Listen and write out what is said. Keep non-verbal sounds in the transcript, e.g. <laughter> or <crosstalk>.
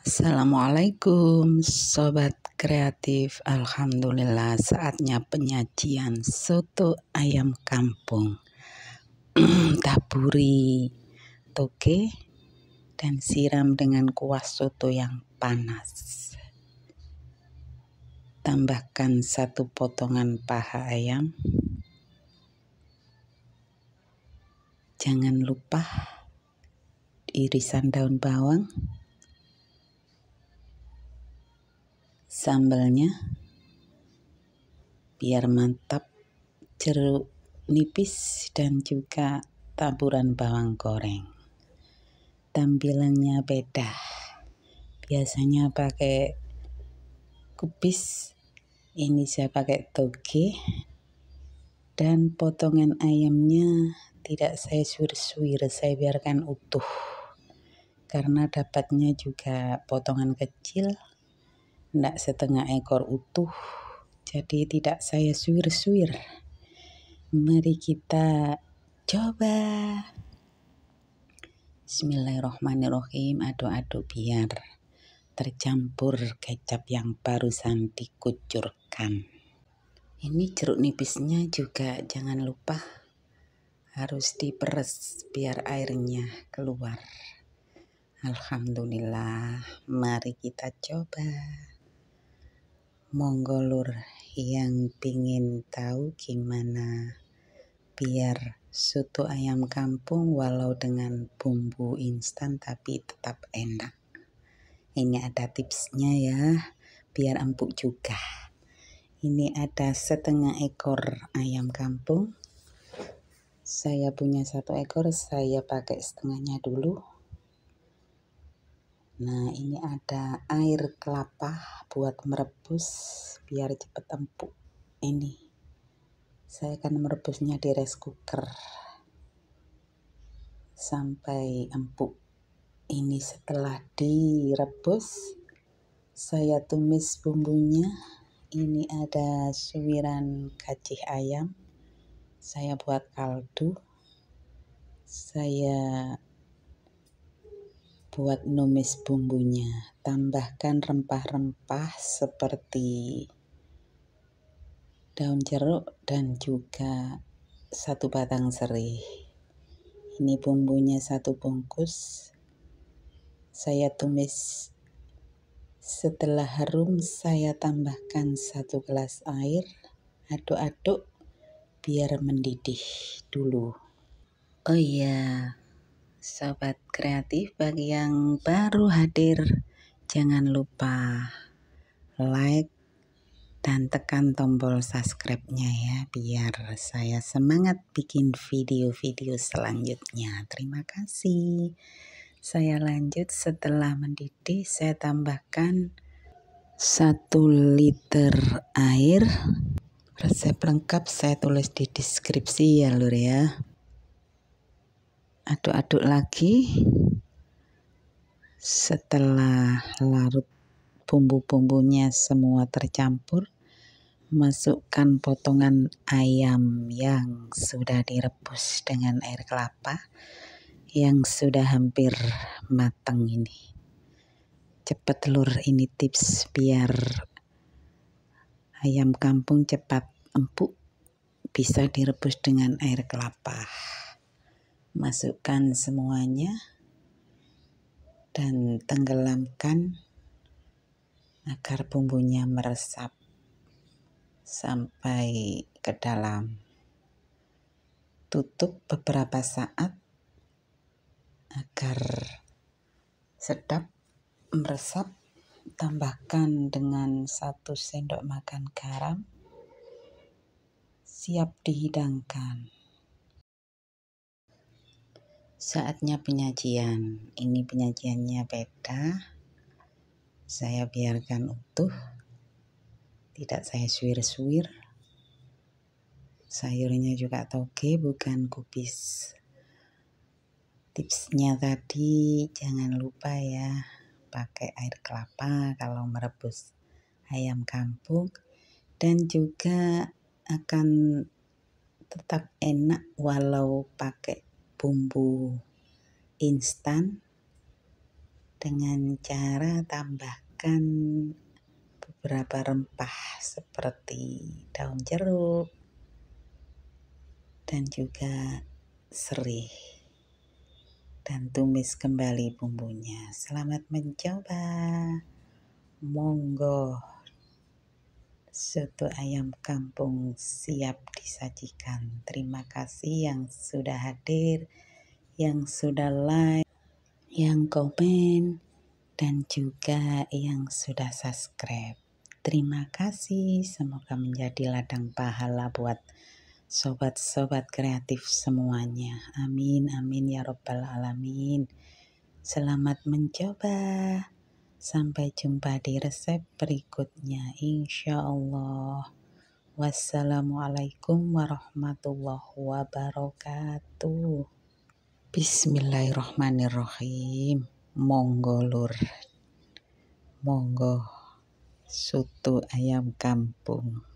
Assalamualaikum Sobat kreatif Alhamdulillah saatnya penyajian Soto ayam kampung <clears throat> Taburi toge Dan siram dengan kuah soto yang panas Tambahkan satu potongan paha ayam Jangan lupa irisan daun bawang sambalnya biar mantap jeruk nipis dan juga taburan bawang goreng tampilannya beda biasanya pakai kubis ini saya pakai toge dan potongan ayamnya tidak saya suir-suir saya biarkan utuh karena dapatnya juga potongan kecil tidak setengah ekor utuh jadi tidak saya suir suir. mari kita coba Bismillahirrohmanirrohim adu-adu biar tercampur kecap yang barusan dikucurkan ini jeruk nipisnya juga jangan lupa harus diperes biar airnya keluar Alhamdulillah mari kita coba Monggo lur yang pingin tahu gimana biar soto ayam kampung walau dengan bumbu instan tapi tetap enak. Ini ada tipsnya ya, biar empuk juga. Ini ada setengah ekor ayam kampung. Saya punya satu ekor, saya pakai setengahnya dulu. Nah, ini ada air kelapa buat merebus biar cepat empuk. Ini saya akan merebusnya di rice cooker sampai empuk. Ini setelah direbus, saya tumis bumbunya. Ini ada suwiran kacih ayam. Saya buat kaldu. Saya buat numis bumbunya. Tambahkan rempah-rempah seperti daun jeruk dan juga satu batang serai. Ini bumbunya satu bungkus. Saya tumis. Setelah harum, saya tambahkan satu gelas air. Aduk-aduk biar mendidih dulu. Oh iya, Sahabat kreatif bagi yang baru hadir jangan lupa like dan tekan tombol subscribe-nya ya biar saya semangat bikin video-video selanjutnya terima kasih saya lanjut setelah mendidih saya tambahkan 1 liter air resep lengkap saya tulis di deskripsi ya lur ya aduk-aduk lagi setelah larut bumbu-bumbunya semua tercampur masukkan potongan ayam yang sudah direbus dengan air kelapa yang sudah hampir matang ini cepat telur ini tips biar ayam kampung cepat empuk bisa direbus dengan air kelapa masukkan semuanya dan tenggelamkan agar bumbunya meresap sampai ke dalam. Tutup beberapa saat agar sedap meresap. Tambahkan dengan satu sendok makan garam. Siap dihidangkan. Saatnya penyajian. Ini penyajiannya beda. Saya biarkan utuh. Tidak saya suwir-suwir. Sayurnya juga toge bukan kubis. Tipsnya tadi jangan lupa ya pakai air kelapa kalau merebus ayam kampung dan juga akan tetap enak walau pakai bumbu instan dengan cara tambahkan beberapa rempah seperti daun jeruk dan juga serih dan tumis kembali bumbunya. Selamat mencoba. Monggo soto ayam kampung siap disajikan. Terima kasih yang sudah hadir, yang sudah like, yang komen, dan juga yang sudah subscribe. Terima kasih, semoga menjadi ladang pahala buat sobat-sobat kreatif semuanya. Amin, amin ya robbal 'Alamin. Selamat mencoba. Sampai jumpa di resep berikutnya insya Allah. Wassalamualaikum warahmatullahi wabarakatuh. Bismillahirrahmanirrahim. Monggo lur. Monggo soto ayam kampung.